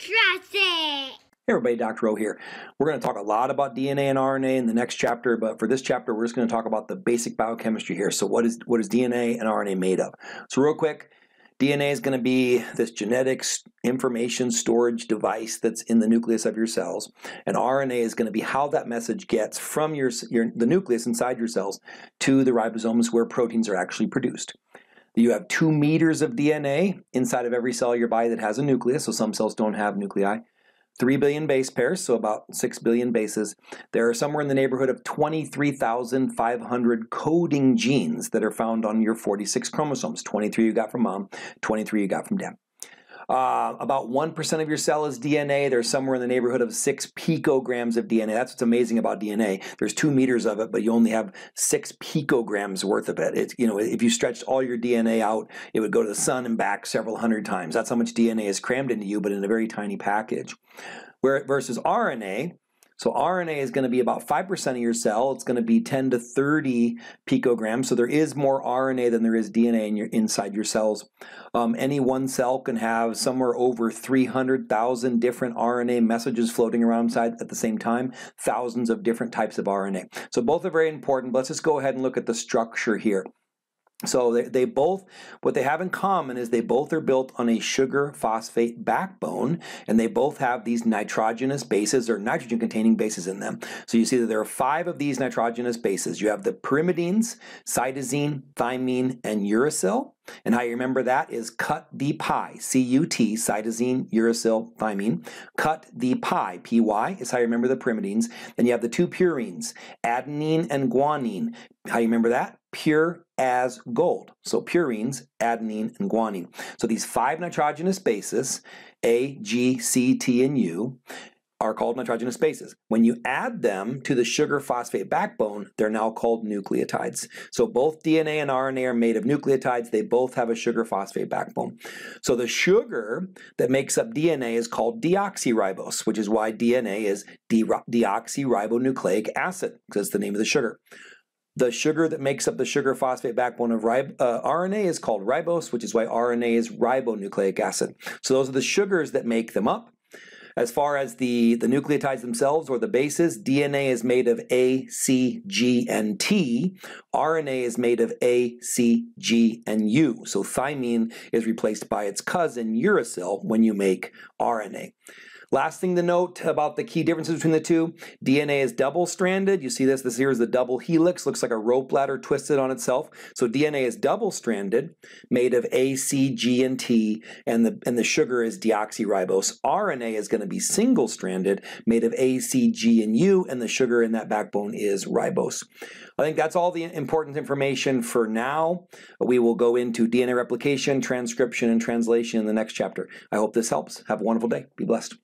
Hey everybody, Dr. O here. We're going to talk a lot about DNA and RNA in the next chapter, but for this chapter, we're just going to talk about the basic biochemistry here. So what is what is DNA and RNA made of? So real quick, DNA is going to be this genetic information storage device that's in the nucleus of your cells, and RNA is going to be how that message gets from your, your the nucleus inside your cells to the ribosomes where proteins are actually produced. You have two meters of DNA inside of every cell of your body that has a nucleus, so some cells don't have nuclei. 3 billion base pairs, so about 6 billion bases. There are somewhere in the neighborhood of 23,500 coding genes that are found on your 46 chromosomes. 23 you got from mom, 23 you got from dad. Uh, about 1% of your cell is DNA. There's somewhere in the neighborhood of six picograms of DNA. That's what's amazing about DNA. There's two meters of it, but you only have six picograms worth of it. It's, you know, if you stretched all your DNA out, it would go to the sun and back several hundred times. That's how much DNA is crammed into you, but in a very tiny package. Where versus RNA, so RNA is going to be about 5% of your cell. It's going to be 10 to 30 picograms. So there is more RNA than there is DNA in your, inside your cells. Um, any one cell can have somewhere over 300,000 different RNA messages floating around inside at the same time, thousands of different types of RNA. So both are very important. Let's just go ahead and look at the structure here. So they, they, both, what they have in common is they both are built on a sugar phosphate backbone, and they both have these nitrogenous bases or nitrogen containing bases in them. So you see that there are five of these nitrogenous bases. You have the pyrimidines, cytosine, thymine, and uracil. And how you remember that is cut the pi, C-U-T, cytosine, uracil, thymine. Cut the pi, P-Y, is how you remember the pyrimidines. Then you have the two purines, adenine and guanine. How you remember that? pure as gold. So purines, adenine, and guanine. So these five nitrogenous bases, A, G, C, T, and U, are called nitrogenous bases. When you add them to the sugar phosphate backbone, they're now called nucleotides. So both DNA and RNA are made of nucleotides. They both have a sugar phosphate backbone. So the sugar that makes up DNA is called deoxyribose, which is why DNA is de deoxyribonucleic acid, because it's the name of the sugar. The sugar that makes up the sugar phosphate backbone of rib- uh, RNA is called ribose, which is why RNA is ribonucleic acid. So those are the sugars that make them up. As far as the, the nucleotides themselves or the bases, DNA is made of A, C, G, and T. RNA is made of A, C, G, and U. So thymine is replaced by its cousin, uracil, when you make RNA. Last thing to note about the key differences between the two, DNA is double-stranded. You see this, this here is the double helix, looks like a rope ladder twisted on itself. So DNA is double-stranded, made of A, C, G, and T, and the, and the sugar is deoxyribose. RNA is going to be single-stranded, made of A, C, G, and U, and the sugar in that backbone is ribose. I think that's all the important information for now. We will go into DNA replication, transcription, and translation in the next chapter. I hope this helps. Have a wonderful day. Be blessed.